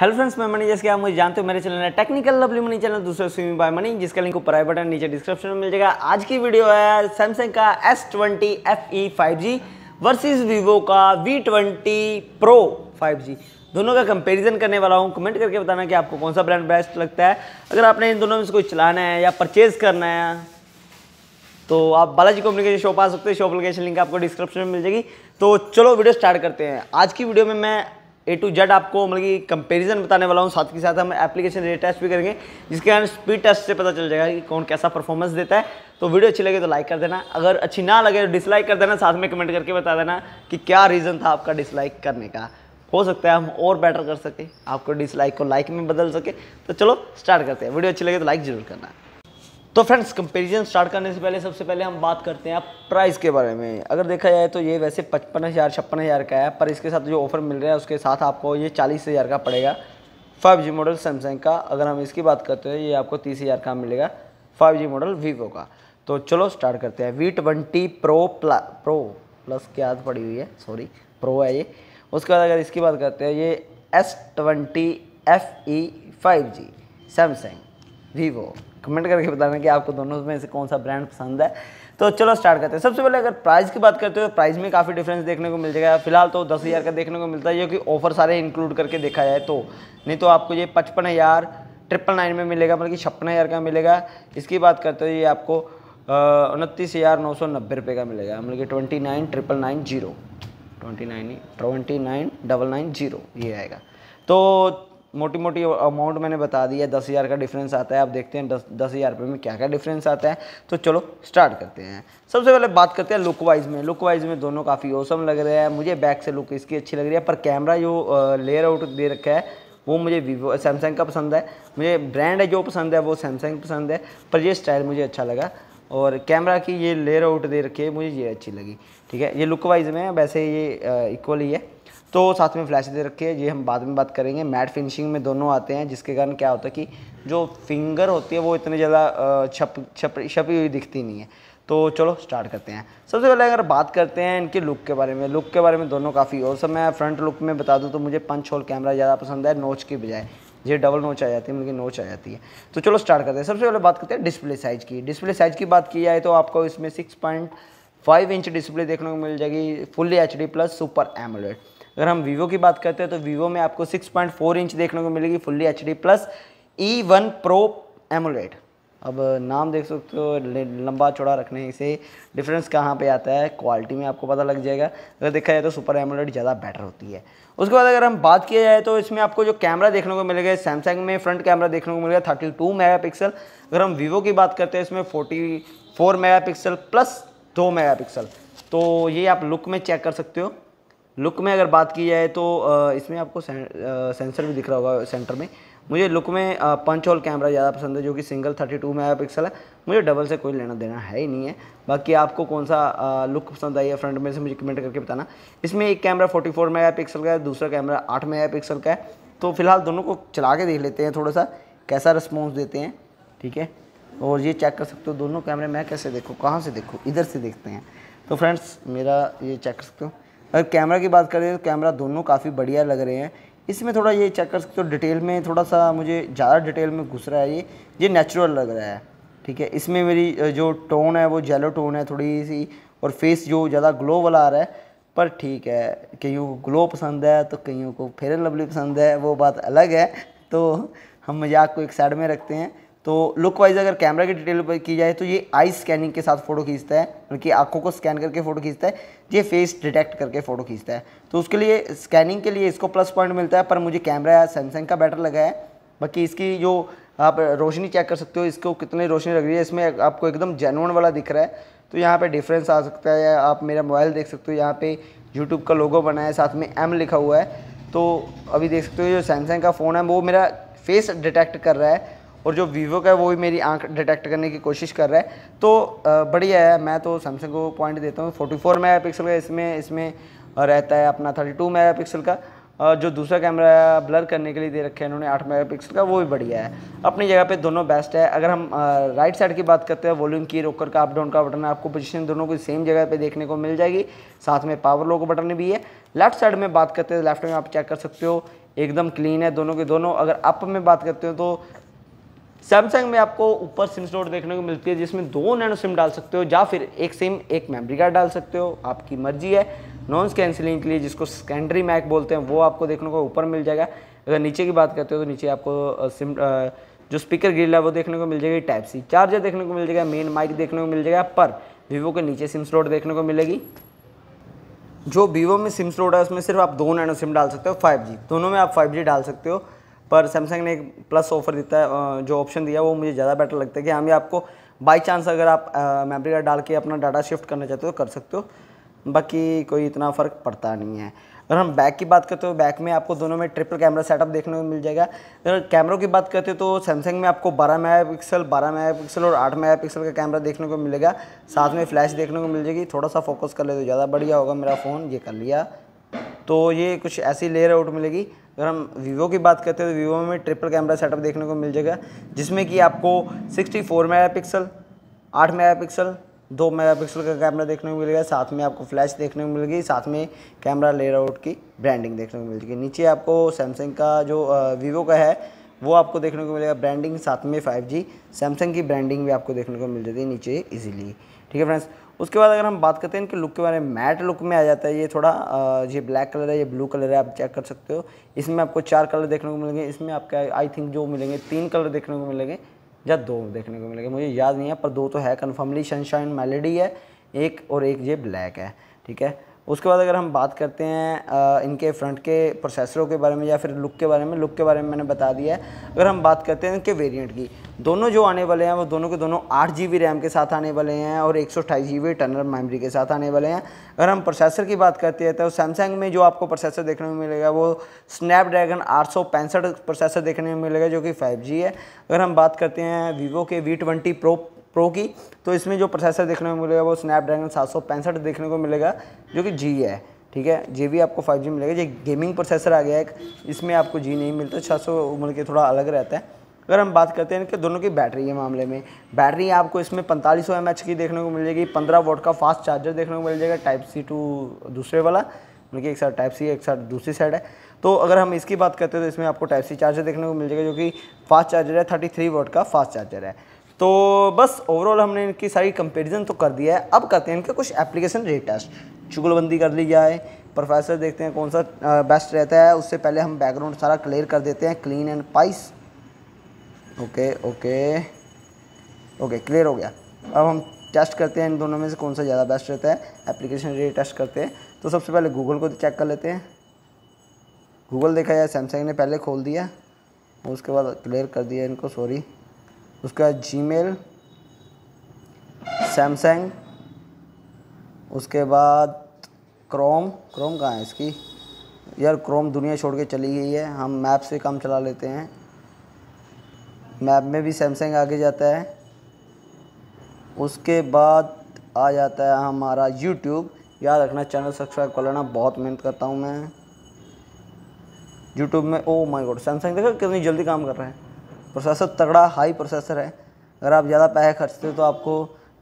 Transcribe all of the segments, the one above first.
hello friends मैं money जैसे आप मुझे जानते हो मेरे चैनल है टेक्निकल लवली मनी चैनल दूसरा स्विमिंग बाय मनी जिसका लिंक ऊपर आई बटन नीचे डिस्क्रिप्शन में मिल जाएगा आज की वीडियो है सैमसंग का S twenty F E five versus वर्सेज वीवो का V twenty pro five G दोनों का कंपैरिजन करने वाला हूँ कमेंट करके बताना कि आपको कौन सा ब्रांड बेस्ट लगता है अगर आपने इन दोनों में से कोई चलाना है या परचेज़ करना है तो आप बालाजी कम्युनिकेशन शॉप आ सकते हो शॉप लोकेशन लिंक आपको डिस्क्रिप्शन में मिल जाएगी तो चलो वीडियो स्टार्ट करते हैं आज की वीडियो में मैं ए टू जेड आपको मतलब कि कंपेरिजन बताने वाला हूँ साथ के साथ हम एप्लीकेशन रेट टेस्ट भी करेंगे जिसके कारण स्पीड टेस्ट से पता चल जाएगा कि कौन कैसा परफॉर्मेंस देता है तो वीडियो अच्छी लगे तो लाइक कर देना अगर अच्छी ना लगे तो डिसलाइक कर देना साथ में कमेंट करके बता देना कि क्या रीज़न था आपका डिसलाइक करने का हो सकता है हम और बेटर कर सकें आपको डिसलाइक को लाइक में बदल सके तो चलो स्टार्ट करते हैं वीडियो अच्छी लगे तो लाइक ज़रूर करना तो फ्रेंड्स कंपेरिजन स्टार्ट करने से पहले सबसे पहले हम बात करते हैं आप प्राइस के बारे में अगर देखा जाए तो ये वैसे पचपन हज़ार छप्पन हज़ार का है पर इसके साथ जो ऑफर मिल रहा है उसके साथ आपको ये चालीस हज़ार का पड़ेगा फाइव जी मॉडल सैमसंग का अगर हम इसकी बात करते हैं ये आपको तीस हज़ार का मिलेगा फाइव जी मॉडल वीवो का तो चलो स्टार्ट करते हैं वी ट्वेंटी प्रो प्ला प्रो प्लस की आदत पड़ी हुई है सॉरी प्रो है ये उसके बाद अगर इसकी बात करते हैं ये S twenty F E five G Samsung Vivo comment करके बताना कि आपको दोनों में से कौन सा ब्रांड पसंद है तो चलो स्टार्ट करते हैं सबसे पहले अगर प्राइस की बात करते हो तो प्राइस में काफ़ी डिफरेंस देखने को मिल जाएगा फिलहाल तो दस हज़ार का देखने को मिलता है जो कि ऑफर सारे इंक्लूड करके देखा जाए तो नहीं तो आपको ये पचपन हज़ार ट्रिपल नाइन में मिलेगा बल्कि छप्पन हज़ार का मिलेगा इसकी बात करते हो ये आपको उनतीस हज़ार नौ सौ नब्बे रुपये का मिलेगा मतलब कि twenty nine triple nine zero twenty nine twenty nine double nine zero ये आएगा तो मोटी मोटी अमाउंट मैंने बता दिया है दस हज़ार का डिफरेंस आता है आप देखते हैं दस दस हज़ार रुपये में क्या क्या डिफरेंस आता है तो चलो स्टार्ट करते हैं सबसे पहले बात करते हैं लुक वाइज में लुक वाइज में दोनों काफ़ी औसम लग रहे हैं मुझे बैक से लुक इसकी अच्छी लग रही है पर कैमरा जो लेयर आउट दे रखा है वो मुझे वीवो सैमसंग का पसंद है मुझे ब्रांड है जो पसंद है वो सैमसंग पसंद है पर ये स्टाइल मुझे अच्छा लगा और कैमरा की ये लेयर आउट दे रखी है मुझे ये अच्छी लगी ठीक है ये लुक वाइज में वैसे ये इक्वल ही है तो साथ में फ्लैश दे रखे हैं ये हम बाद में बात करेंगे मैट फिनिशिंग में दोनों आते हैं जिसके कारण क्या होता है कि जो फिंगर होती है वो इतनी ज़्यादा छप छप छपी हुई दिखती नहीं है तो चलो स्टार्ट करते हैं सबसे पहले अगर बात करते हैं इनके लुक के बारे में लुक के बारे में दोनों काफ़ी और सब मैं फ्रंट लुक में बता दूँ तो मुझे पंच होल कैमरा ज़्यादा पसंद है नोच की बजाय ये डबल नोच आ जाती है मुझे नोच आ जाती है तो चलो स्टार्ट करते हैं सबसे पहले बात करते हैं डिस्प्ले साइज़ की डिस्प्ले साइज़ की बात की जाए तो आपको इसमें six point five inch display देखने को मिल जाएगी fully H D plus super AMOLED अगर हम वीवो की बात करते हैं तो वीवो में आपको 6.4 इंच देखने को मिलेगी fully H D plus E one pro AMOLED अब नाम देख सकते हो लंबा चौड़ा रखने से डिफरेंस कहाँ पे आता है क्वालिटी में आपको पता लग जाएगा अगर देखा जाए तो सुपर एमोलेट ज़्यादा बेटर होती है उसके बाद अगर हम बात किया जाए तो इसमें आपको जो कैमरा देखने को मिलेगा सैमसंग में फ्रंट कैमरा देखने को मिलेगा थर्टी टू मेगा अगर हम वीवो की बात करते हैं इसमें फोर्टी फोर मेगा प्लस दो मेगा तो ये आप लुक में चेक कर सकते हो लुक में अगर बात की जाए तो इसमें आपको सेंसर भी दिख रहा होगा सेंटर में मुझे लुक में पंच होल कैमरा ज़्यादा पसंद है जो कि सिंगल 32 पिक्सल है मुझे डबल से कोई लेना देना है ही नहीं है बाकी आपको कौन सा लुक पसंद आई है फ्रंट में से मुझे कमेंट करके बताना इसमें एक कैमरा 44 पिक्सल का है दूसरा कैमरा 8 पिक्सल का है तो फिलहाल दोनों को चला के देख लेते हैं थोड़ा सा कैसा रिस्पॉन्स देते हैं ठीक है और ये चेक कर सकते हो दोनों कैमरे मैं कैसे देखूँ कहाँ से देखूँ इधर से देखते हैं तो फ्रेंड्स मेरा ये चेक कर सकते हो अगर कैमरा की बात करें तो कैमरा दोनों काफ़ी बढ़िया लग रहे हैं इसमें थोड़ा ये सकते तो डिटेल में थोड़ा सा मुझे ज़्यादा डिटेल में घुस रहा है ये ये नेचुरल लग रहा है ठीक है इसमें मेरी जो टोन है वो जेलो टोन है थोड़ी सी और फेस जो ज़्यादा ग्लो वाला आ रहा है पर ठीक है कईयों को ग्लो पसंद है तो कईयों को फेयर एंड लवली पसंद है वो बात अलग है तो हम मजाक को एक साइड में रखते हैं तो लुक वाइज अगर कैमरा की डिटेल पर की जाए तो ये आई स्कैनिंग के साथ फ़ोटो खींचता है बल्कि आंखों को स्कैन करके फ़ोटो खींचता है ये फेस डिटेक्ट करके फ़ोटो खींचता है तो उसके लिए स्कैनिंग के लिए इसको प्लस पॉइंट मिलता है पर मुझे कैमरा सैमसंग का बेटर लगा है बाकी इसकी जो आप रोशनी चेक कर सकते हो इसको कितनी रोशनी लग रही है इसमें आपको एकदम जेनवन वाला दिख रहा है तो यहाँ पर डिफ्रेंस आ सकता है आप मेरा मोबाइल देख सकते हो यहाँ पर यूट्यूब का लोगो बना है साथ में एम लिखा हुआ है तो अभी देख सकते हो जो सैमसंग का फ़ोन है वो मेरा फेस डिटेक्ट कर रहा है और जो वीवो का है वो भी मेरी आंख डिटेक्ट करने की कोशिश कर रहा है तो बढ़िया है मैं तो सैमसंग को पॉइंट देता हूँ फोर्टी फोर मेगा पिक्सल का इसमें इसमें रहता है अपना थर्टी टू मेगा पिक्सल का और जो दूसरा कैमरा ब्लर करने के लिए दे रखे हैं इन्होंने आठ मेगा पिक्सल का वो भी बढ़िया है अपनी जगह पे दोनों बेस्ट है अगर हम राइट साइड की बात करते हैं वॉल्यूम की रोकर का अप डाउन का बटन है आपको पोजीशन दोनों को सेम जगह पे देखने को मिल जाएगी साथ में पावर लो का बटन भी है लेफ्ट साइड में बात करते हैं लेफ्ट में आप चेक कर सकते हो एकदम क्लीन है दोनों के दोनों अगर अप में बात करते हो तो सैमसंग में आपको ऊपर सिम स्लॉट देखने को मिलती है जिसमें दो नैनो सिम डाल सकते हो या फिर एक सिम एक मेमोरी कार्ड डाल सकते हो आपकी मर्जी है नॉन कैंसिलिंग के लिए जिसको सेकेंडरी मैक बोलते हैं वो आपको देखने को ऊपर मिल जाएगा अगर नीचे की बात करते हो तो नीचे आपको सिम जो स्पीकर ग्रिल है वो देखने को मिल जाएगी टाइप सी चार्जर देखने को मिल जाएगा मेन माइक देखने को मिल जाएगा पर वीवो के नीचे सिम स्लॉट देखने को मिलेगी जो वीवो में सिम स्लॉट है उसमें सिर्फ आप दो नैनो सिम डाल सकते हो जी दोनों में आप जी डाल सकते हो पर सैमसंग ने एक प्लस ऑफर देता है जो ऑप्शन दिया वो मुझे ज़्यादा बेटर लगता है कि हम हाँ, ये आपको बाई चांस अगर आप मेमोरी कार्ड डाल के अपना डाटा शिफ्ट करना चाहते हो तो कर सकते हो बाकी कोई इतना फ़र्क पड़ता नहीं है अगर हम बैक की बात करते हो बैक में आपको दोनों में ट्रिपल कैमरा सेटअप देखने को मिल जाएगा अगर कैमरों की बात करते हो तो सैमसंग में आपको 12 मेगा पिक्सल 12 मेगा पिक्सल और 8 मेगा पिक्सल का कैमरा देखने को मिलेगा साथ में फ्लैश देखने को मिल जाएगी थोड़ा सा फोकस कर ले तो ज़्यादा बढ़िया होगा मेरा फ़ोन ये कर लिया तो ये कुछ ऐसी लेयर आउट मिलेगी अगर हम वीवो की बात करते हैं तो वीवो में ट्रिपल कैमरा सेटअप देखने को मिल जाएगा जिसमें कि आपको 64 फोर मेगा पिक्सल आठ मेगा पिक्सल दो मेगा पिक्सल का कैमरा देखने को मिलेगा साथ में आपको फ्लैश देखने को मिलेगी साथ में कैमरा आउट की ब्रांडिंग देखने को मिल जाएगी नीचे आपको सैमसंग का जो वीवो का है वो आपको देखने को मिलेगा ब्रांडिंग साथ में फाइव जी सैमसंग की ब्रांडिंग भी आपको देखने को मिल जाती है नीचे ईजिली ठीक है फ्रेंड्स उसके बाद अगर हम बात करते हैं इनके लुक के बारे में मैट लुक में आ जाता है ये थोड़ा ये ब्लैक कलर है ये ब्लू कलर है आप चेक कर सकते हो इसमें आपको चार कलर देखने को मिलेंगे इसमें आपके आई थिंक जो मिलेंगे तीन कलर देखने को मिलेंगे या दो देखने को मिलेंगे मुझे याद नहीं है पर दो तो है कन्फर्मली सनशाइन मेलेडी है एक और एक ये ब्लैक है ठीक है उसके बाद अगर हम बात करते हैं इनके फ्रंट के प्रोसेसरों के बारे में या फिर लुक के बारे में लुक के बारे में मैंने बता दिया है अगर हम बात करते हैं इनके वेरिएंट की दोनों जो आने वाले हैं वो दोनों के दोनों आठ जी रैम के साथ आने वाले हैं और एक सौ टनल मेमोरी के साथ आने वाले हैं अगर हम प्रोसेसर की बात करते हैं तो सैमसंग में जो आपको प्रोसेसर देखने को मिलेगा वो स्नैपड्रैगन आठ प्रोसेसर देखने में मिलेगा जो कि फाइव है अगर हम बात करते हैं वीवो के वी ट्वेंटी प्रो प्रो की तो इसमें जो प्रोसेसर देखने को मिलेगा वो स्नैपड्रैगन सात देखने को मिलेगा जो कि जी है ठीक है जी भी आपको 5G मिलेगा ये गेमिंग प्रोसेसर आ गया है इसमें आपको जी नहीं मिलता छः सौ उम्र के थोड़ा अलग रहता है अगर हम बात करते हैं कि दोनों की बैटरी के मामले में बैटरी आपको इसमें पैंतालीस सौ की देखने को मिल जाएगी पंद्रह वोट का फास्ट चार्जर देखने को मिल जाएगा टाइप सी टू दूसरे वाला मतलब एक साइड टाइप सी एक साइड दूसरी साइड है तो अगर हम इसकी बात करते हैं तो इसमें आपको टाइप सी चार्जर देखने को मिल जाएगा जो कि फास्ट चार्जर है थर्टी थ्री वोट का फास्ट चार्जर है तो बस ओवरऑल हमने इनकी सारी कंपेरिजन तो कर दिया है अब करते हैं इनके कुछ एप्लीकेशन रेट टेस्ट चुगलबंदी कर ली जाए प्रोफेसर देखते हैं कौन सा बेस्ट रहता है उससे पहले हम बैकग्राउंड सारा क्लियर कर देते हैं क्लीन एंड पाइस ओके ओके ओके क्लियर हो गया अब हम टेस्ट करते हैं इन दोनों में से कौन सा ज़्यादा बेस्ट रहता है एप्लीकेशन रेट टेस्ट करते हैं तो सबसे पहले गूगल को चेक कर लेते हैं गूगल देखा जाए सैमसंग ने पहले खोल दिया उसके बाद क्लियर कर दिया इनको सॉरी उसका जीमेल सैमसंग उसके बाद क्रोम क्रोम कहाँ है इसकी यार क्रोम दुनिया छोड़ के चली गई है हम मैप से काम चला लेते हैं मैप में भी सैमसंग आगे जाता है उसके बाद आ जाता है हमारा यूट्यूब याद रखना चैनल सब्सक्राइब कर लेना बहुत मेहनत करता हूँ मैं यूट्यूब में ओ माय गॉड सैमसंग देखो कितनी जल्दी काम कर रहा है प्रोसेसर तगड़ा हाई प्रोसेसर है अगर आप ज़्यादा पैसे खर्चते हो तो आपको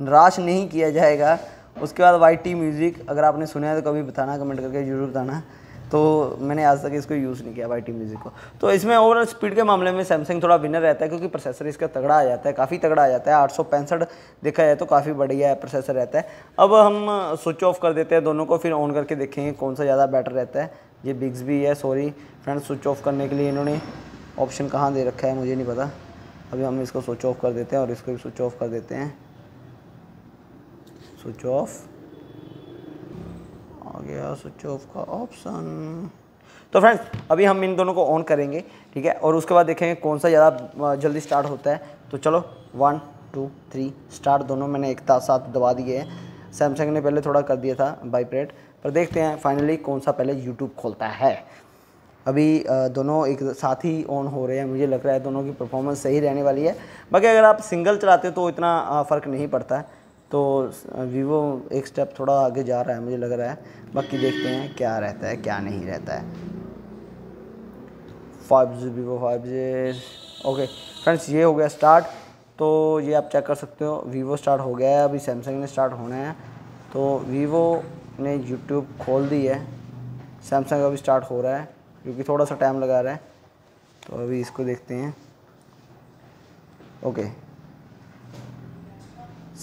निराश नहीं किया जाएगा उसके बाद वाई टी म्यूज़िक अगर आपने सुना है तो कभी बताना कमेंट करके ज़रूर बताना तो मैंने आज तक इसको यूज़ नहीं किया वाई टी म्यूज़िक को तो इसमें ओवरऑल स्पीड के मामले में सैमसंग थोड़ा विनर रहता है क्योंकि प्रोसेसर इसका तगड़ा आ जाता है काफ़ी तगड़ा आ जाता है आठ सौ पैंसठ देखा जाए तो काफ़ी बढ़िया है प्रोसेसर रहता है अब हम स्विच ऑफ कर देते हैं दोनों को फिर ऑन करके देखेंगे कौन सा ज़्यादा बेटर रहता है ये बिग्स भी है सॉरी फ्रेंड स्विच ऑफ करने के लिए इन्होंने ऑप्शन कहाँ दे रखा है मुझे नहीं पता अभी हम इसको स्विच ऑफ कर देते हैं और इसको भी स्विच ऑफ कर देते हैं स्विच ऑफ आ गया स्विच ऑफ का ऑप्शन तो फ्रेंड्स अभी हम इन दोनों को ऑन करेंगे ठीक है और उसके बाद देखेंगे कौन सा ज़्यादा जल्दी स्टार्ट होता है तो चलो वन टू थ्री स्टार्ट दोनों मैंने एक साथ दबा दिए हैं सैमसंग ने पहले थोड़ा कर दिया था बाइप्रेट पर देखते हैं फाइनली कौन सा पहले यूट्यूब खोलता है अभी दोनों एक साथ ही ऑन हो रहे हैं मुझे लग रहा है दोनों की परफॉर्मेंस सही रहने वाली है बाकी अगर आप सिंगल चलाते हो तो इतना फ़र्क नहीं पड़ता है तो वीवो एक स्टेप थोड़ा आगे जा रहा है मुझे लग रहा है बाकी देखते हैं क्या रहता है क्या नहीं रहता है five G Vivo five G okay friends ये हो गया स्टार्ट तो ये आप चेक कर सकते हो वीवो स्टार्ट हो गया है अभी सैमसंग ने स्टार्ट होना है तो वीवो ने यूट्यूब खोल दी है सैमसंग अभी स्टार्ट हो रहा है क्योंकि थोड़ा सा टाइम लगा रहा है तो अभी इसको देखते हैं ओके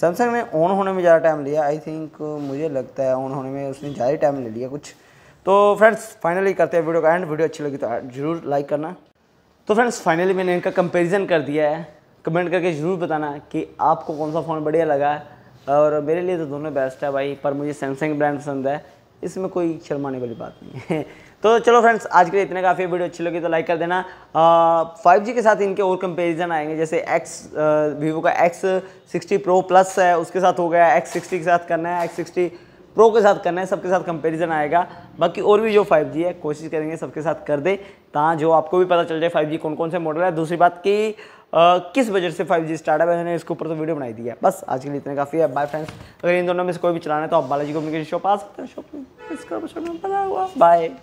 सैमसंग ने ऑन होने में ज़्यादा टाइम लिया आई थिंक मुझे लगता है ऑन होने में उसने ज़्यादा ही टाइम ले लिया कुछ तो फ्रेंड्स फाइनली करते हैं वीडियो का एंड वीडियो अच्छी लगी तो ज़रूर लाइक करना तो फ्रेंड्स फाइनली मैंने इनका कंपैरिजन कर दिया है कमेंट करके ज़रूर बताना कि आपको कौन सा फ़ोन बढ़िया लगा है और मेरे लिए तो दोनों बेस्ट है भाई पर मुझे सैमसंग ब्रांड पसंद है इसमें कोई शर्माने वाली बात नहीं है तो चलो फ्रेंड्स आज के लिए इतने काफ़ी वीडियो अच्छी लगी तो लाइक कर देना फाइव जी के साथ इनके और कंपेरिजन आएंगे जैसे एक्स वीवो का एक्स सिक्सटी प्रो प्लस है उसके साथ हो गया एक्स सिक्सटी के साथ करना है एक्स सिक्सटी प्रो के साथ करना है सबके साथ कंपेरिजन आएगा बाकी और भी जो फाइव है कोशिश करेंगे सबके साथ कर दे ताँ जो आपको भी पता चल जाए फाइव कौन कौन से मॉडल है दूसरी बात की किस बजट से 5G स्टार्ट है मैंने इसके ऊपर तो वीडियो बनाई दी है बस आज के लिए इतने काफ़ी है बाय फ्रेंड्स अगर इन दोनों में से कोई भी चलाना है तो आप बालाजी कम्युनिकेशन शॉप आ सकते हैं शॉप बाय